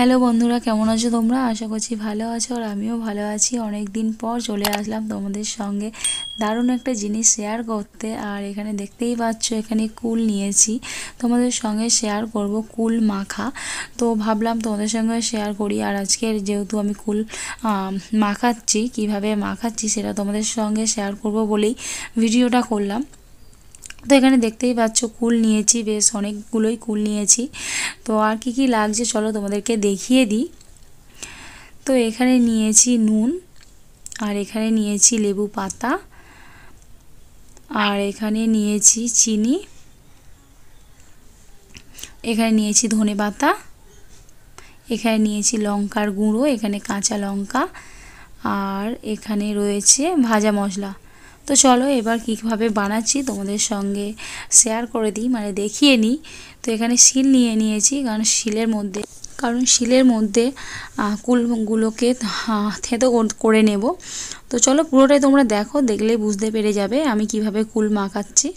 hello বন্ধুরা কেমন আছো তোমরা আশা করছি ভালো আছো আর আমিও ভালো আছি অনেক দিন পর চলে আসলাম তোমাদের সঙ্গে দারুণ একটা জিনিস শেয়ার করতে আর এখানে দেখতেই পাচ্ছ এখানে কুল নিয়েছি তোমাদের সঙ্গে শেয়ার করব কুল মাখা তো ভাবলাম তোমাদের সঙ্গে শেয়ার করি আর আজকের যেহেতু আমি কুল মাখাচ্ছি কিভাবে মাখাচ্ছি সেটা তোমাদের সঙ্গে শেয়ার করব বলেই ভিডিওটা করলাম তো এখানে দেখতেই পাচ্ছ কুল নিয়েছি বেশ অনেকগুলোই কুল নিয়েছি তো আর কি কি লাগছে চলো তোমাদেরকে দেখিয়ে দিই তো এখানে নিয়েছি নুন আর এখানে নিয়েছি লেবু পাতা আর এখানে নিয়েছি চিনি এখানে নিয়েছি ধনে পাতা এখানে নিয়েছি লঙ্কার গুঁড়ো এখানে কাঁচা লঙ্কা আর এখানে রয়েছে ভাজা মশলা তো চলো এবার কীভাবে বানাচ্ছি তোমাদের সঙ্গে শেয়ার করে দিই মানে দেখিয়ে নিই তো এখানে শিল নিয়ে নিয়েছি কারণ শিলের মধ্যে কারণ শিলের মধ্যে কুলগুলোকে থেঁতো করে নেব তো চলো পুরোটাই তোমরা দেখো দেখলে বুঝতে পেরে যাবে আমি কিভাবে কুল মাখাচ্ছি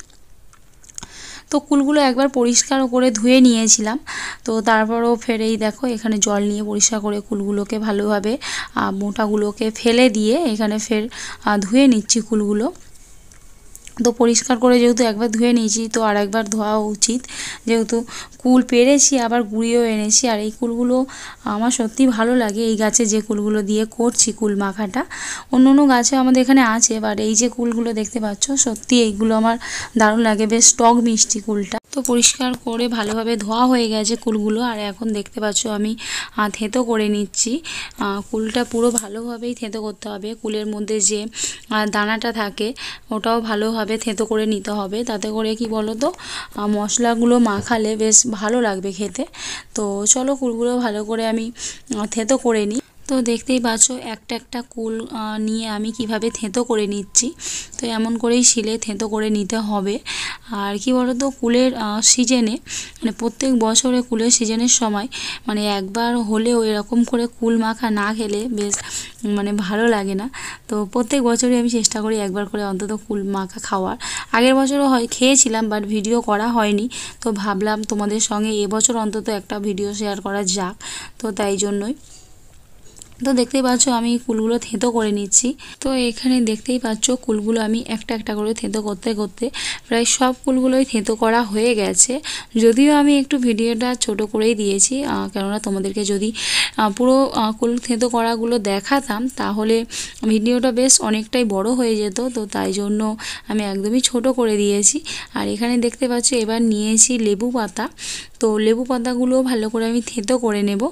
তো কুলগুলো একবার পরিষ্কার করে ধুয়ে নিয়েছিলাম তো তারপরও ফেরেই দেখো এখানে জল নিয়ে পরিষ্কার করে কুলগুলোকে ভালোভাবে মোটাগুলোকে ফেলে দিয়ে এখানে ফের ধুয়ে নিচ্ছি কুলগুলো তো পরিষ্কার করে যেহেতু একবার ধুয়ে নিয়েছি তো আর একবার ধোয়া উচিত যেহেতু কুল পেরেছি আবার গুঁড়িয়েও এনেছি আর এই কুলগুলো আমার সত্যি ভালো লাগে এই গাছে যে কুলগুলো দিয়ে করছি কুল মাখাটা অন্য অন্য গাছে আমাদের এখানে আছে বাট এই যে কুলগুলো দেখতে পাচ্ছ সত্যি এইগুলো আমার দারুণ লাগে বেশ টক মিষ্টি কুলটা তো পরিষ্কার করে ভালোভাবে ধোয়া হয়ে গেছে কুলগুলো আর এখন দেখতে পাচ্ছ আমি থেঁতো করে নিচ্ছি কুলটা পুরো ভালোভাবেই থেঁতো করতে হবে কুলের মধ্যে যে দানাটা থাকে ওটাও ভালোভাবে থেঁতো করে নিতে হবে তাতে করে কি বলো তো মশলাগুলো মাখালে বেশ ভালো লাগবে খেতে তো চলো কুলগুলো ভালো করে আমি থেঁতো করে নিই তো দেখতেই পাচ্ছ একটা একটা কুল নিয়ে আমি কিভাবে থেঁতো করে নিচ্ছি তো এমন করেই শিলে থেঁতো করে নিতে হবে আর কি বলতো কুলের সিজনে মানে প্রত্যেক বছরে কুলের সিজনের সময় মানে একবার হলেও এরকম করে কুল মাখা না খেলে বেশ মানে ভালো লাগে না তো প্রত্যেক বছরই আমি চেষ্টা করি একবার করে অন্তত কুল মাখা খাওয়ার আগের বছরও হয় খেয়েছিলাম বাট ভিডিও করা হয়নি তো ভাবলাম তোমাদের সঙ্গে এবছর অন্তত একটা ভিডিও শেয়ার করা যাক তো তাই জন্যই তো দেখতেই পাচ্ছ আমি কুলগুলো থেঁতো করে নিচ্ছি তো এখানে দেখতেই পাচ্ছ কুলগুলো আমি একটা একটা করে থেঁতো করতে করতে প্রায় সব কুলগুলোই থেঁতো করা হয়ে গেছে যদিও আমি একটু ভিডিওটা ছোট করেই দিয়েছি কেননা তোমাদেরকে যদি পুরো কুল থেঁতো করাগুলো দেখাতাম তাহলে ভিডিওটা বেশ অনেকটাই বড় হয়ে যেত তো তাই জন্য আমি একদমই ছোট করে দিয়েছি আর এখানে দেখতে পাচ্ছ এবার নিয়েছি লেবু পাতা তো লেবু পাতাগুলো ভালো করে আমি থেঁতো করে নেব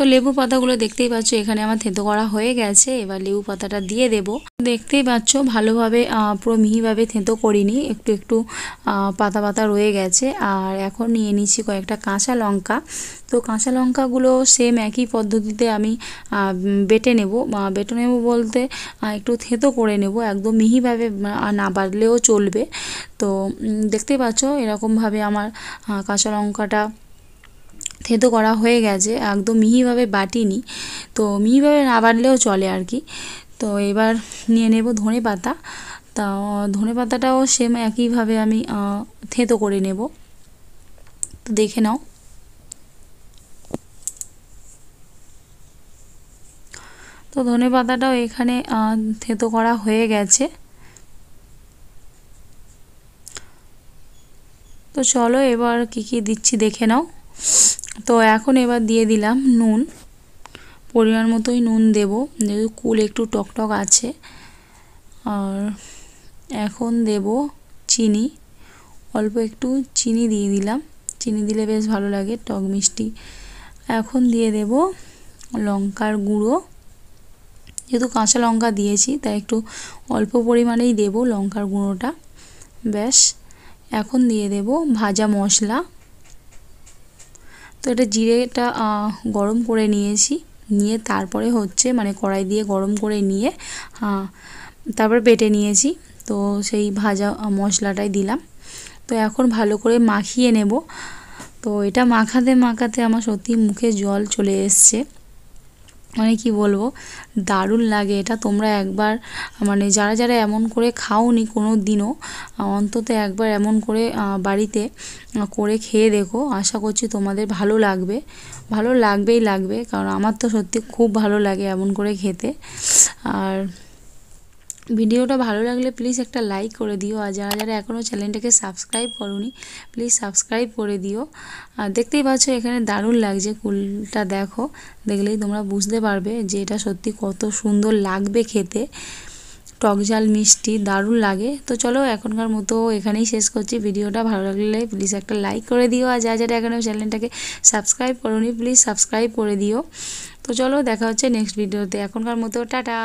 তো লেবু পাতাগুলো দেখতেই পাচ্ছ এখানে আমার থেতো করা হয়ে গেছে এবার লেবু পাতাটা দিয়ে দেব দেখতেই পাচ্ছ ভালোভাবে পুরো মিহিভাবে থেতো করিনি একটু একটু পাতা পাতা রয়ে গেছে আর এখন নিয়ে নিচ্ছি কয়েকটা কাঁচা লঙ্কা তো কাঁচা লঙ্কাগুলো সেম একই পদ্ধতিতে আমি বেটে নেব বেটে নেব বলতে একটু থেতো করে নেব একদম মিহিভাবে না বাড়লেও চলবে তো দেখতে পাচ্ছ এরকমভাবে আমার কাঁচা লঙ্কাটা থেঁতো করা হয়ে গেছে একদম মিহিভাবে বাটিনি তো মিহিভাবে না বাটলেও চলে আর কি তো এবার নিয়ে নেব ধনে পাতা তা ধনে পাতাটাও সেম একইভাবে আমি থেতো করে নেব তো দেখে নাও তো ধনে পাতাটাও এখানে থেতো করা হয়ে গেছে তো চলো এবার কি কি দিচ্ছি দেখে নাও তো এখন এবার দিয়ে দিলাম নুন পরিমাণ মতোই নুন দেব যেহেতু কুল একটু টকটক আছে আর এখন দেব চিনি অল্প একটু চিনি দিয়ে দিলাম চিনি দিলে বেশ ভালো লাগে টক মিষ্টি এখন দিয়ে দেব লঙ্কার গুঁড়ো যেহেতু কাঁচা লঙ্কা দিয়েছি তাই একটু অল্প পরিমাণেই দেব লঙ্কার গুঁড়োটা ব্যাস এখন দিয়ে দেব ভাজা মশলা তো এটা জিরেটা গরম করে নিয়েছি নিয়ে তারপরে হচ্ছে মানে কড়াই দিয়ে গরম করে নিয়ে তারপর বেটে নিয়েছি তো সেই ভাজা মশলাটাই দিলাম তো এখন ভালো করে মাখিয়ে নেব তো এটা মাখাতে মাখাতে আমার সত্যি মুখে জল চলে এসছে মানে কি বলবো দারুণ লাগে এটা তোমরা একবার মানে যারা যারা এমন করে খাওনি কোনো দিনও অন্তত একবার এমন করে বাড়িতে করে খেয়ে দেখো আশা করছি তোমাদের ভালো লাগবে ভালো লাগবেই লাগবে কারণ আমার তো সত্যি খুব ভালো লাগে এমন করে খেতে আর ভিডিওটা ভালো লাগলে প্লিজ একটা লাইক করে দিও আর যারা যারা এখনও চ্যানেলটাকে সাবস্ক্রাইব করনি প্লিজ সাবস্ক্রাইব করে দিও আর দেখতেই পাচ্ছ এখানে দারুণ লাগছে কুলটা দেখো দেখলেই তোমরা বুঝতে পারবে যে এটা সত্যি কত সুন্দর লাগবে খেতে টক ঝাল মিষ্টি দারুণ লাগে তো চলো এখনকার মতো এখানেই শেষ করছি ভিডিওটা ভালো লাগলে প্লিজ একটা লাইক করে দিও আর যা যারা এখনও চ্যানেলটাকে সাবস্ক্রাইব করনি প্লিজ সাবস্ক্রাইব করে দিও তো চলো দেখা হচ্ছে নেক্সট ভিডিওতে এখনকার মতো টাটা